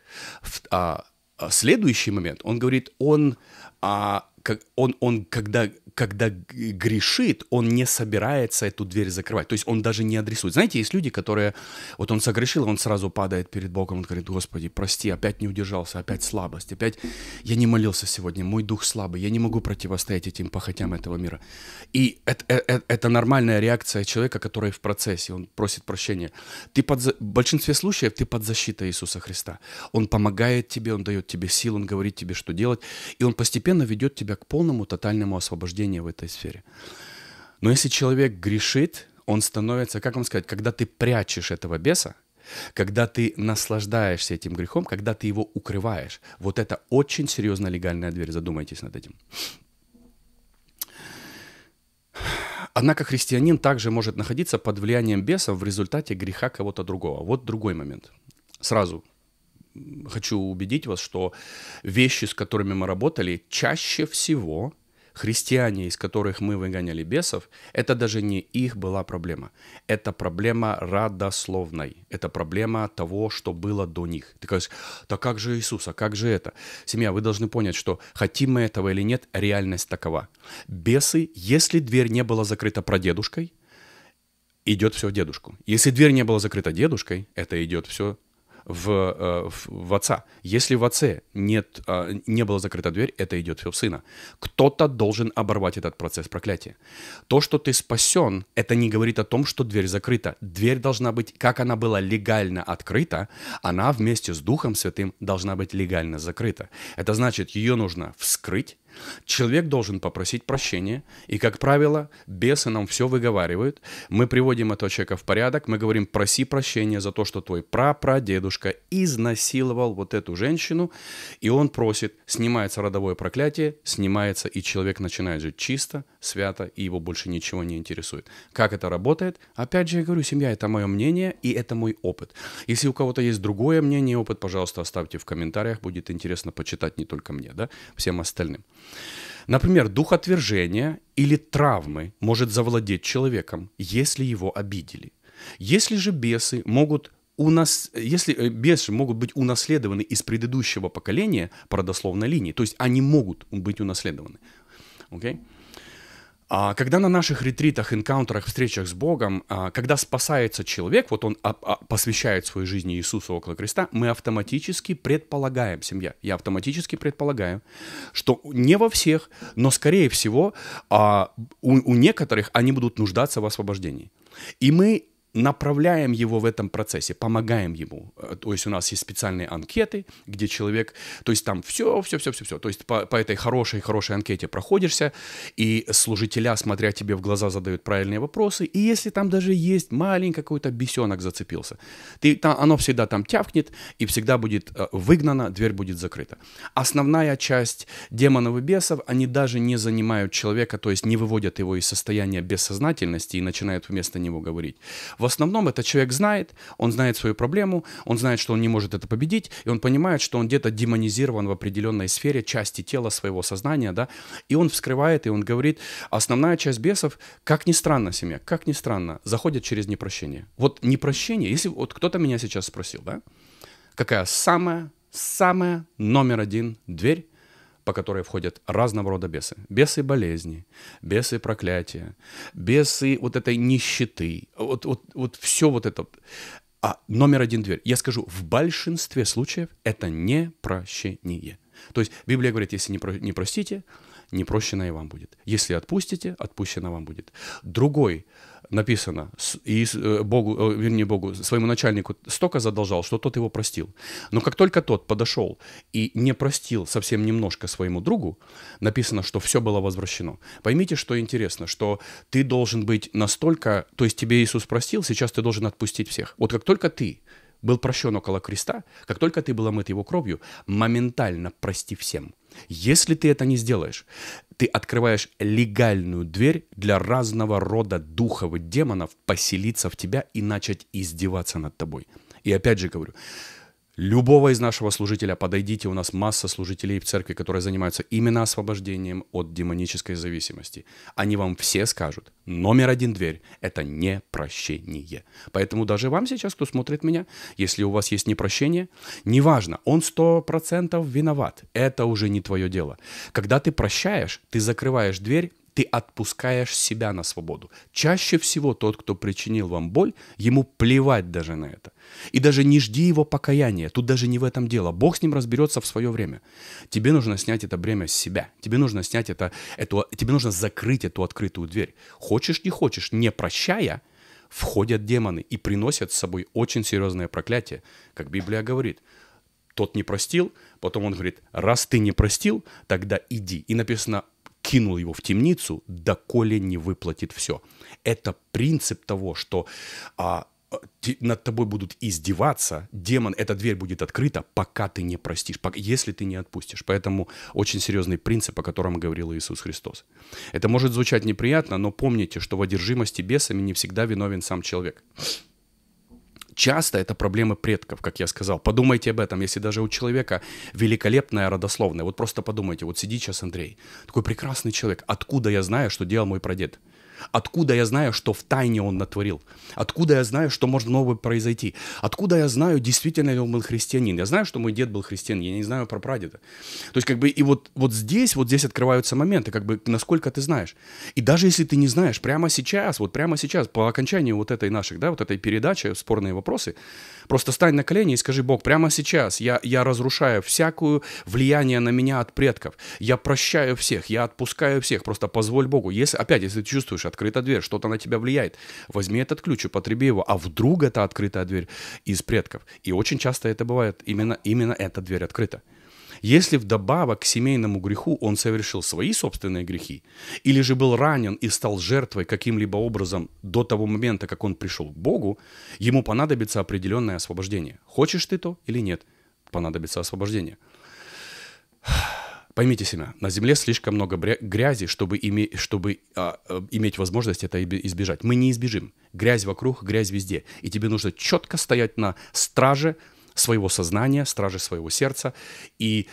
В, а, а, следующий момент, он говорит, он а, он, он когда, когда грешит, он не собирается эту дверь закрывать. То есть он даже не адресует. Знаете, есть люди, которые... Вот он согрешил, он сразу падает перед Богом. Он говорит, Господи, прости, опять не удержался, опять слабость, опять я не молился сегодня, мой дух слабый, я не могу противостоять этим похотям этого мира. И это, это, э, это нормальная реакция человека, который в процессе, он просит прощения. Ты под, в большинстве случаев ты под защитой Иисуса Христа. Он помогает тебе, он дает тебе сил, он говорит тебе, что делать, и он постепенно ведет тебя себя к полному тотальному освобождению в этой сфере. Но если человек грешит, он становится, как вам сказать, когда ты прячешь этого беса, когда ты наслаждаешься этим грехом, когда ты его укрываешь. Вот это очень серьезно легальная дверь, задумайтесь над этим. Однако христианин также может находиться под влиянием бесов в результате греха кого-то другого. Вот другой момент. Сразу хочу убедить вас, что вещи, с которыми мы работали, чаще всего христиане, из которых мы выгоняли бесов, это даже не их была проблема. Это проблема радословной. Это проблема того, что было до них. Ты говоришь, да как же Иисус, а как же это? Семья, вы должны понять, что хотим мы этого или нет, реальность такова. Бесы, если дверь не была закрыта прадедушкой, идет все в дедушку. Если дверь не была закрыта дедушкой, это идет все в, э, в, в отца. Если в отце нет, а, не была закрыта дверь, это идет все в сына. Кто-то должен оборвать этот процесс проклятия. То, что ты спасен, это не говорит о том, что дверь закрыта. Дверь должна быть, как она была легально открыта, она вместе с Духом Святым должна быть легально закрыта. Это значит, ее нужно вскрыть, Человек должен попросить прощения, и, как правило, бесы нам все выговаривают. Мы приводим этого человека в порядок, мы говорим, проси прощения за то, что твой прапрадедушка изнасиловал вот эту женщину, и он просит, снимается родовое проклятие, снимается, и человек начинает жить чисто, свято, и его больше ничего не интересует. Как это работает? Опять же, я говорю, семья — это мое мнение, и это мой опыт. Если у кого-то есть другое мнение и опыт, пожалуйста, оставьте в комментариях, будет интересно почитать не только мне, да, всем остальным. Например, дух отвержения или травмы может завладеть человеком, если его обидели. Если же бесы могут у нас, если э, бесы могут быть унаследованы из предыдущего поколения по родословной линии, то есть они могут быть унаследованы. Okay? А, когда на наших ретритах, энкаунтерах, встречах с Богом, а, когда спасается человек, вот он а, посвящает свою жизнь Иисусу около креста, мы автоматически предполагаем, семья, я автоматически предполагаю, что не во всех, но скорее всего у некоторых они будут нуждаться в освобождении. И мы направляем его в этом процессе, помогаем ему. Э, то есть у нас есть специальные анкеты, где человек, то есть там все, все, все, все, все. То есть по, по этой хорошей, хорошей анкете проходишься, и служителя, смотря тебе в глаза, задают правильные вопросы. И если там даже есть маленький какой-то бесенок зацепился, ты, там, оно всегда там тявкнет и всегда будет э, выгнано, дверь будет закрыта. Основная часть демонов и бесов, они даже не занимают человека, то есть не выводят его из состояния бессознательности и начинают вместо него говорить. В основном этот человек знает, он знает свою проблему, он знает, что он не может это победить, и он понимает, что он где-то демонизирован в определенной сфере части тела своего сознания, да, и он вскрывает, и он говорит, основная часть бесов, как ни странно, семья, как ни странно, заходит через непрощение. Вот непрощение, если вот кто-то меня сейчас спросил, да, какая самая, самая номер один дверь по которой входят разного рода бесы. Бесы болезни, бесы проклятия, бесы вот этой нищеты, вот, вот, вот все вот это. А номер один дверь. Я скажу, в большинстве случаев это не прощение. То есть Библия говорит, если не, про, не простите, не прощено и вам будет. Если отпустите, отпущено вам будет. Другой написано, и э, Богу, э, вернее Богу, своему начальнику столько задолжал, что тот его простил. Но как только тот подошел и не простил совсем немножко своему другу, написано, что все было возвращено. Поймите, что интересно, что ты должен быть настолько, то есть тебе Иисус простил, сейчас ты должен отпустить всех. Вот как только ты был прощен около креста, как только ты был омыт его кровью, моментально прости всем. Если ты это не сделаешь, ты открываешь легальную дверь для разного рода духов демонов поселиться в тебя и начать издеваться над тобой. И опять же говорю, любого из нашего служителя, подойдите, у нас масса служителей в церкви, которые занимаются именно освобождением от демонической зависимости. Они вам все скажут, номер один дверь – это не прощение. Поэтому даже вам сейчас, кто смотрит меня, если у вас есть непрощение, неважно, он сто процентов виноват, это уже не твое дело. Когда ты прощаешь, ты закрываешь дверь ты отпускаешь себя на свободу. Чаще всего тот, кто причинил вам боль, ему плевать даже на это. И даже не жди его покаяния, тут даже не в этом дело. Бог с ним разберется в свое время. Тебе нужно снять это бремя с себя. Тебе нужно снять это, эту, тебе нужно закрыть эту открытую дверь. Хочешь, не хочешь, не прощая, входят демоны и приносят с собой очень серьезное проклятие, как Библия говорит тот не простил, потом он говорит, раз ты не простил, тогда иди. И написано, кинул его в темницу, доколе не выплатит все. Это принцип того, что а, над тобой будут издеваться, демон, эта дверь будет открыта, пока ты не простишь, пока, если ты не отпустишь. Поэтому очень серьезный принцип, о котором говорил Иисус Христос. Это может звучать неприятно, но помните, что в одержимости бесами не всегда виновен сам человек часто это проблемы предков, как я сказал. Подумайте об этом, если даже у человека великолепная родословная. Вот просто подумайте, вот сидит сейчас Андрей, такой прекрасный человек. Откуда я знаю, что делал мой прадед? Откуда я знаю, что в тайне он натворил? Откуда я знаю, что может новое произойти? Откуда я знаю, действительно ли он был христианин? Я знаю, что мой дед был христианин, я не знаю про прадеда. То есть как бы и вот, вот здесь, вот здесь открываются моменты, как бы насколько ты знаешь. И даже если ты не знаешь, прямо сейчас, вот прямо сейчас, по окончанию вот этой нашей, да, вот этой передачи «Спорные вопросы», Просто стань на колени и скажи, Бог, прямо сейчас я, я разрушаю всякую влияние на меня от предков. Я прощаю всех, я отпускаю всех. Просто позволь Богу. Если, опять, если ты чувствуешь, открыта дверь, что-то на тебя влияет, возьми этот ключ и потреби его. А вдруг это открытая дверь из предков? И очень часто это бывает. Именно, именно эта дверь открыта. Если вдобавок к семейному греху он совершил свои собственные грехи, или же был ранен и стал жертвой каким-либо образом до того момента, как он пришел к Богу, ему понадобится определенное освобождение. Хочешь ты то или нет, понадобится освобождение. Поймите себя, на Земле слишком много грязи, чтобы, име, чтобы а, а, иметь возможность это избежать. Мы не избежим. Грязь вокруг, грязь везде. И тебе нужно четко стоять на страже своего сознания, стражи своего сердца, и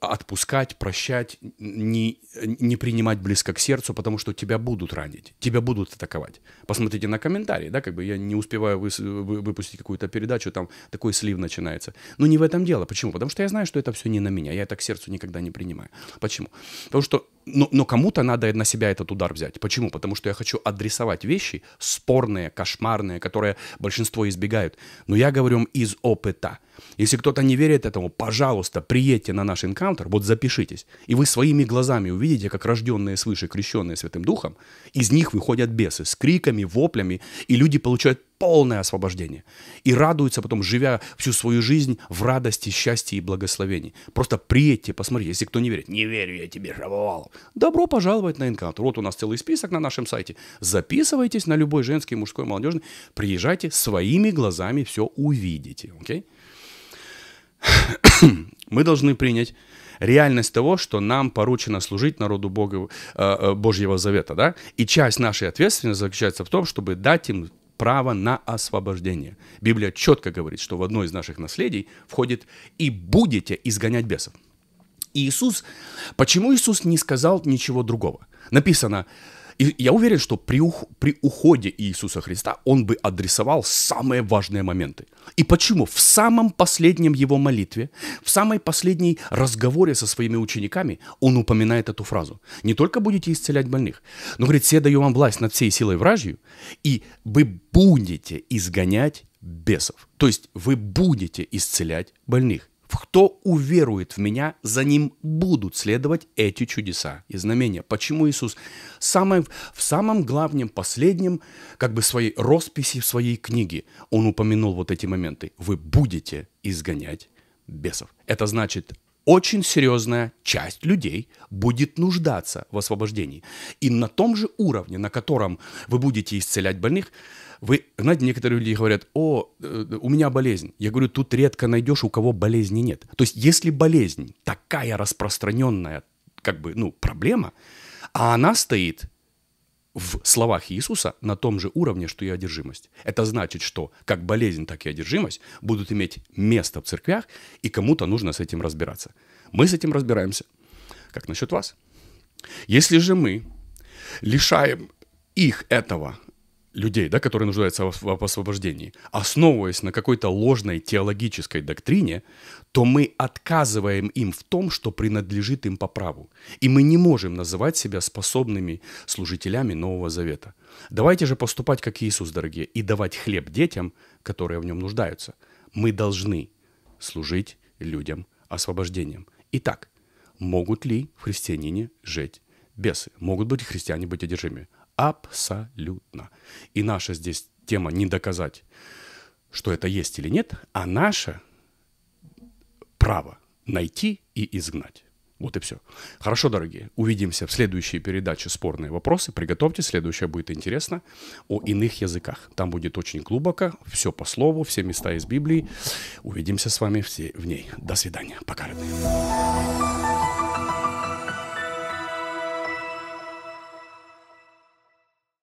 отпускать, прощать, не, не принимать близко к сердцу, потому что тебя будут ранить, тебя будут атаковать. Посмотрите на комментарии, да, как бы я не успеваю вы, вы, выпустить какую-то передачу, там такой слив начинается. Но не в этом дело. Почему? Потому что я знаю, что это все не на меня, я это к сердцу никогда не принимаю. Почему? Потому что но, но кому-то надо на себя этот удар взять. Почему? Потому что я хочу адресовать вещи спорные, кошмарные, которые большинство избегают. Но я говорю им из опыта. Если кто-то не верит этому, пожалуйста, приедьте на наш энкаунтер, вот запишитесь. И вы своими глазами увидите, как рожденные свыше, крещенные Святым Духом, из них выходят бесы с криками, воплями, и люди получают полное освобождение. И радуется потом, живя всю свою жизнь в радости, счастье и благословении. Просто приедьте, посмотрите, если кто не верит. Не верю я тебе, Шаповалов. Добро пожаловать на Encounter. Вот у нас целый список на нашем сайте. Записывайтесь на любой женский, мужской, молодежный. Приезжайте, своими глазами все увидите. Окей? Okay? Мы должны принять реальность того, что нам поручено служить народу Бога, э, э, Божьего Завета, да? И часть нашей ответственности заключается в том, чтобы дать им право на освобождение. Библия четко говорит, что в одно из наших наследий входит «и будете изгонять бесов». И Иисус, почему Иисус не сказал ничего другого? Написано, и я уверен, что при, ух... при уходе Иисуса Христа он бы адресовал самые важные моменты. И почему? В самом последнем его молитве, в самой последней разговоре со своими учениками он упоминает эту фразу. Не только будете исцелять больных, но говорит, все даю вам власть над всей силой вражью, и вы будете изгонять бесов. То есть вы будете исцелять больных кто уверует в меня, за ним будут следовать эти чудеса и знамения. Почему Иисус самое, в самом главном, последнем, как бы своей росписи, в своей книге, он упомянул вот эти моменты. Вы будете изгонять бесов. Это значит, очень серьезная часть людей будет нуждаться в освобождении. И на том же уровне, на котором вы будете исцелять больных, вы знаете, некоторые люди говорят, о, э, у меня болезнь. Я говорю, тут редко найдешь, у кого болезни нет. То есть если болезнь такая распространенная, как бы, ну, проблема, а она стоит в словах Иисуса на том же уровне, что и одержимость. Это значит, что как болезнь, так и одержимость будут иметь место в церквях, и кому-то нужно с этим разбираться. Мы с этим разбираемся. Как насчет вас? Если же мы лишаем их этого, людей, да, которые нуждаются в, освобождении, основываясь на какой-то ложной теологической доктрине, то мы отказываем им в том, что принадлежит им по праву. И мы не можем называть себя способными служителями Нового Завета. Давайте же поступать как Иисус, дорогие, и давать хлеб детям, которые в нем нуждаются. Мы должны служить людям освобождением. Итак, могут ли в христианине жить бесы? Могут быть христиане быть одержимыми? Абсолютно. И наша здесь тема не доказать, что это есть или нет, а наше право найти и изгнать. Вот и все. Хорошо, дорогие, увидимся в следующей передаче «Спорные вопросы». Приготовьте, следующая будет интересно о иных языках. Там будет очень глубоко, все по слову, все места из Библии. Увидимся с вами все в ней. До свидания. Пока, родные.